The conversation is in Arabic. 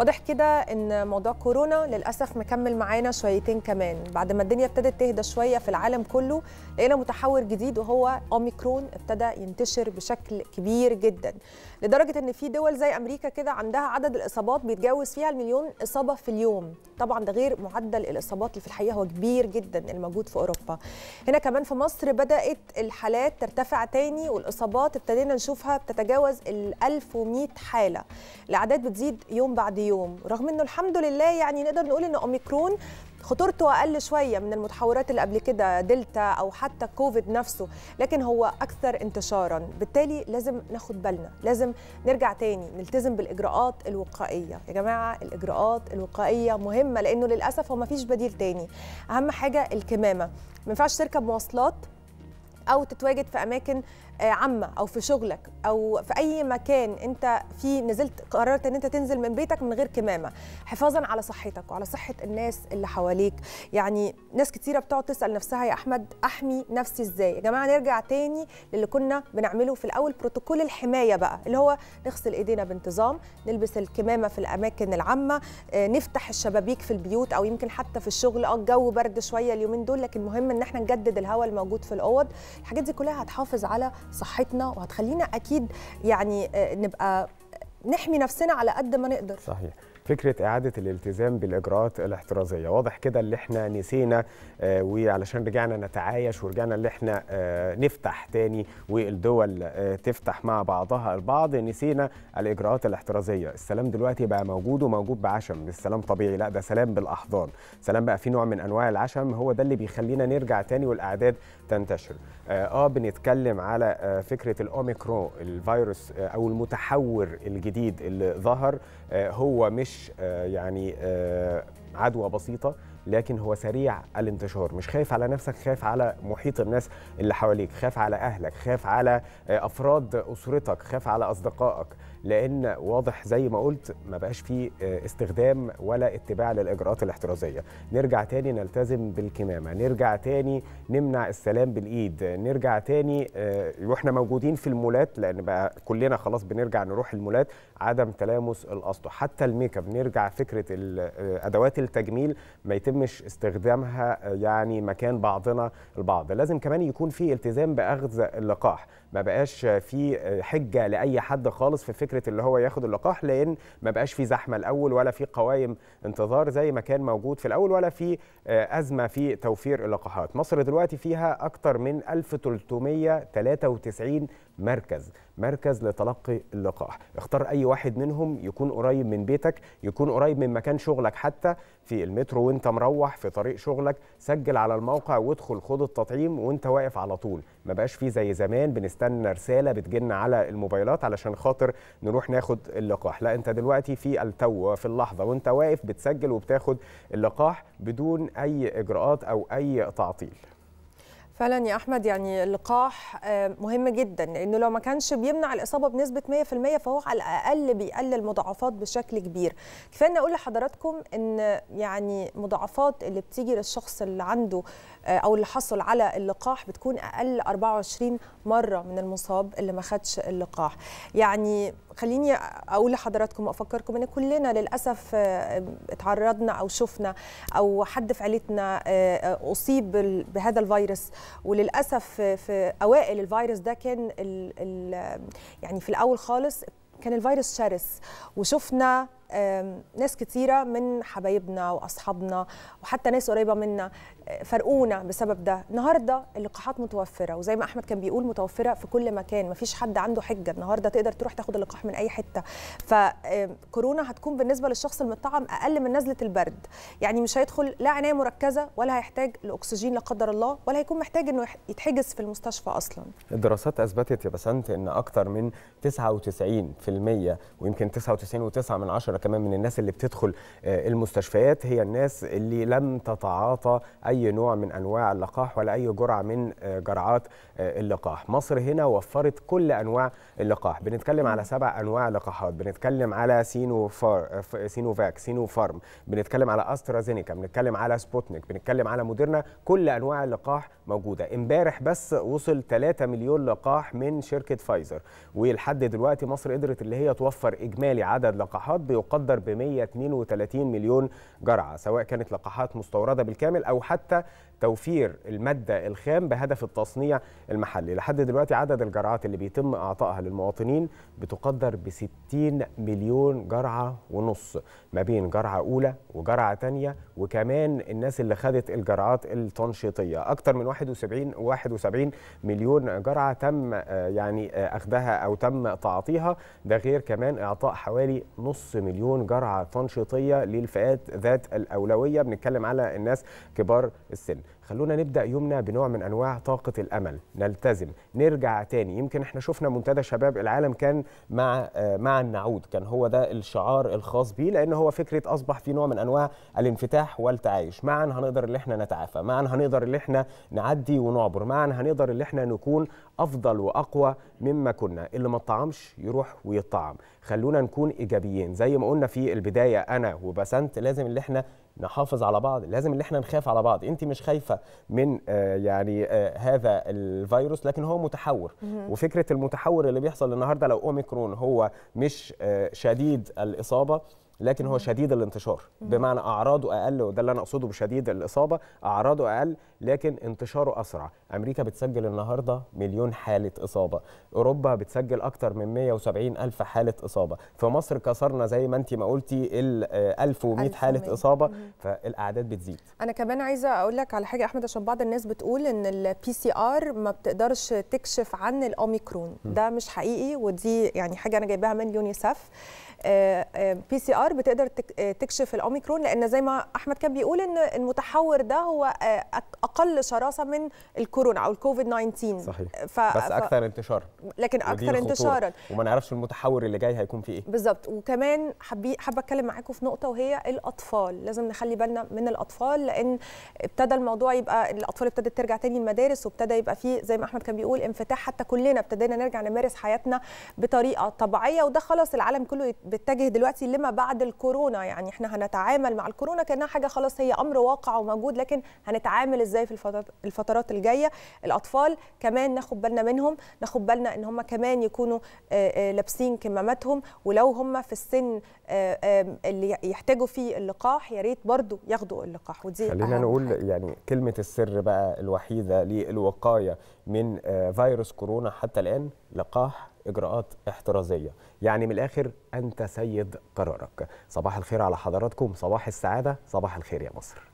واضح كده ان موضوع كورونا للاسف مكمل معانا شويتين كمان بعد ما الدنيا ابتدت تهدى شويه في العالم كله لقينا متحور جديد وهو اوميكرون ابتدى ينتشر بشكل كبير جدا لدرجه ان في دول زي امريكا كده عندها عدد الاصابات بيتجاوز فيها المليون اصابه في اليوم طبعا ده غير معدل الاصابات اللي في الحقيقه هو كبير جدا الموجود في اوروبا هنا كمان في مصر بدات الحالات ترتفع تاني والاصابات ابتدينا نشوفها بتتجاوز ال 1100 حاله الاعداد بتزيد يوم بعد يوم يوم رغم انه الحمد لله يعني نقدر نقول ان اوميكرون خطورته اقل شويه من المتحورات اللي قبل كده دلتا او حتى كوفيد نفسه لكن هو اكثر انتشارا بالتالي لازم ناخد بالنا لازم نرجع تاني نلتزم بالاجراءات الوقائيه يا جماعه الاجراءات الوقائيه مهمه لانه للاسف هو ما فيش بديل تاني اهم حاجه الكمامه ما ينفعش تركب مواصلات او تتواجد في اماكن عامه او في شغلك او في اي مكان انت فيه نزلت قررت ان انت تنزل من بيتك من غير كمامه حفاظا على صحتك وعلى صحه الناس اللي حواليك يعني ناس كتيره بتقعد تسال نفسها يا احمد احمي نفسي ازاي يا جماعه نرجع تاني للي كنا بنعمله في الاول بروتوكول الحمايه بقى اللي هو نغسل ايدينا بانتظام نلبس الكمامه في الاماكن العامه آه، نفتح الشبابيك في البيوت او يمكن حتى في الشغل اه الجو برد شويه اليومين دول لكن مهم ان احنا نجدد الهواء الموجود في الاوض الحاجات دي كلها هتحافظ على صحتنا وهتخلينا اكيد يعني آه، نبقى نحمي نفسنا على قد ما نقدر صحيح فكره اعاده الالتزام بالاجراءات الاحترازيه واضح كده اللي احنا نسينا آه، وعلشان رجعنا نتعايش ورجعنا اللي احنا آه، نفتح تاني والدول آه، تفتح مع بعضها البعض نسينا الاجراءات الاحترازيه السلام دلوقتي بقى موجود وموجود بعشم مش سلام طبيعي لا ده سلام بالاحضان سلام بقى في نوع من انواع العشم هو ده اللي بيخلينا نرجع تاني والاعداد تنتشر اه بنتكلم على فكره الاوميكرون الفيروس او المتحور الجديد اللي ظهر هو مش آه، يعني آه، عدوى بسيطة لكن هو سريع الانتشار مش خايف على نفسك خايف على محيط الناس اللي حواليك خايف على أهلك خايف على آه، أفراد أسرتك خاف على أصدقائك لأن واضح زي ما قلت ما بقاش فيه آه، استخدام ولا اتباع للإجراءات الاحترازية نرجع تاني نلتزم بالكمامة نرجع تاني نمنع السلام بالإيد نرجع تاني آه، وإحنا موجودين في المولات لأن بقى كلنا خلاص بنرجع نروح المولات عدم تلامس الأسطح حتى الميك اب نرجع فكرة الأدوات التجميل تجميل ما يتمش استخدامها آه، يعني مكان بعضنا البعض لازم كمان يكون في التزام باخذ اللقاح ما بقاش في آه، حجه لاي حد خالص في فكره اللي هو ياخد اللقاح لان ما بقاش في زحمه الاول ولا في قوائم انتظار زي ما كان موجود في الاول ولا في آه، ازمه في توفير اللقاحات مصر دلوقتي فيها اكتر من 1393 مركز مركز لتلقي اللقاح اختار اي واحد منهم يكون قريب من بيتك يكون قريب من مكان شغلك حتى في المترو وانت مروح في طريق شغلك سجل على الموقع وادخل خد التطعيم وانت واقف على طول ما بقاش فيه زي زمان بنستنى رساله بتجن على الموبايلات علشان خاطر نروح ناخد اللقاح لا انت دلوقتي في التو في اللحظه وانت واقف بتسجل وبتاخد اللقاح بدون اي اجراءات او اي تعطيل فعلا يا احمد يعني اللقاح آه، مهم جدا لانه لو ما كانش بيمنع الاصابه بنسبه 100% فهو على الاقل بيقلل مضاعفات بشكل كبير كفايه اقول لحضراتكم ان يعني مضاعفات اللي بتيجي للشخص اللي عنده آه، او اللي حصل على اللقاح بتكون اقل 24 مره من المصاب اللي ما خدش اللقاح يعني خليني اقول لحضراتكم وافكركم ان كلنا للاسف آه، اتعرضنا او شفنا او حد في عيلتنا اصيب بهذا الفيروس وللاسف في اوائل الفيروس ده كان الـ الـ يعني في الاول خالص كان الفيروس شرس وشفنا ناس كتيره من حبايبنا واصحابنا وحتى ناس قريبه منا فرقونا بسبب ده النهارده اللقاحات متوفره وزي ما احمد كان بيقول متوفره في كل مكان مفيش حد عنده حجه النهارده تقدر تروح تاخد اللقاح من اي حته فكورونا هتكون بالنسبه للشخص المطعم اقل من نزله البرد يعني مش هيدخل لا عنايه مركزه ولا هيحتاج لاكسجين لا قدر الله ولا هيكون محتاج انه يتحجز في المستشفى اصلا الدراسات اثبتت يا بسنت ان اكتر من 99% ويمكن 99.9 من 10 كمان من الناس اللي بتدخل آه، المستشفيات هي الناس اللي لم تتعاطى اي اي نوع من انواع اللقاح ولا اي جرعه من آه، جرعات آه، اللقاح مصر هنا وفرت كل انواع اللقاح بنتكلم على سبع انواع لقاحات بنتكلم على سينوفار آه، سينوفاك سينوفارم بنتكلم على استرازينيكا بنتكلم على سبوتنيك بنتكلم على موديرنا كل انواع اللقاح موجوده امبارح بس وصل 3 مليون لقاح من شركه فايزر ولحد دلوقتي مصر قدرت اللي هي توفر اجمالي عدد لقاحات بيقدر ب 132 مليون جرعه سواء كانت لقاحات مستورده بالكامل او حتى quarta توفير المادة الخام بهدف التصنيع المحلي لحد دلوقتي عدد الجرعات اللي بيتم إعطائها للمواطنين بتقدر ب 60 مليون جرعة ونص ما بين جرعة أولى وجرعة تانية وكمان الناس اللي خدت الجرعات التنشيطية أكتر من 71 71 مليون جرعة تم آه، يعني آه، أخذها أو تم تعاطيها ده غير كمان إعطاء حوالي نص مليون جرعة تنشيطية للفئات ذات الأولوية بنتكلم على الناس كبار السن خلونا نبدا يومنا بنوع من انواع طاقه الامل نلتزم نرجع تاني يمكن احنا شفنا منتدى شباب العالم كان مع مع النعود كان هو ده الشعار الخاص بيه لان هو فكره اصبح في نوع من انواع الانفتاح والتعايش معا هنقدر اللي احنا نتعافى معا هنقدر اللي احنا نعدي ونعبر معا هنقدر اللي احنا نكون افضل واقوى مما كنا اللي ما طعمش يروح ويطعم خلونا نكون ايجابيين زي ما قلنا في البدايه انا وبسنت لازم اللي احنا نحافظ على بعض لازم ان احنا نخاف على بعض انت مش خايفه من آه، يعني آه، هذا الفيروس لكن هو متحور وفكره المتحور اللي بيحصل النهارده لو اوميكرون هو مش آه، شديد الاصابه لكن هو شديد الانتشار بمعنى اعراضه اقل وده اللي انا اقصده بشديد الاصابه اعراضه اقل لكن انتشاره اسرع امريكا بتسجل النهارده مليون حاله اصابه اوروبا بتسجل اكتر من 170 الف حاله اصابه في مصر كسرنا زي ما انت ما قلتي ال 1100 حاله اصابه فالاعداد بتزيد انا كمان عايزه اقول لك على حاجه احمد عشان بعض الناس بتقول ان البي سي ار ما بتقدرش تكشف عن الاوميكرون ده مش حقيقي ودي يعني حاجه انا جايباها من يونيسف بي سي ار الاخر بتقدر آه، تكشف الاوميكرون لان زي ما احمد كان بيقول ان المتحور ده هو آه، اقل شراسه من الكورونا او الكوفيد 19 صحيح ف... بس اكثر انتشارا لكن اكثر انتشارا وما نعرفش المتحور اللي جاي هيكون فيه ايه بالظبط وكمان حابه اتكلم معاكم في نقطه وهي الاطفال لازم نخلي بالنا من الاطفال لان ابتدى الموضوع يبقى الاطفال ابتدت ترجع تاني المدارس وابتدى يبقى فيه زي ما احمد كان بيقول انفتاح حتى كلنا ابتدينا نرجع نمارس حياتنا بطريقه طبيعيه وده خلاص العالم كله بيتجه دلوقتي لما بعد بعد الكورونا يعني احنا هنتعامل مع الكورونا كانها حاجه خلاص هي امر واقع وموجود لكن هنتعامل ازاي في الفترات الجايه الاطفال كمان ناخد بالنا منهم ناخد بالنا ان هم كمان يكونوا آه، آه، لابسين كماماتهم ولو هم في السن آه، اللي يحتاجوا فيه اللقاح يا ريت برضه ياخدوا اللقاح ودي خلينا نقول حاجة. يعني كلمه السر بقى الوحيده للوقايه من فيروس كورونا حتى الان لقاح اجراءات احترازيه يعني من الاخر انت سيد قرارك صباح الخير على حضراتكم صباح السعاده صباح الخير يا مصر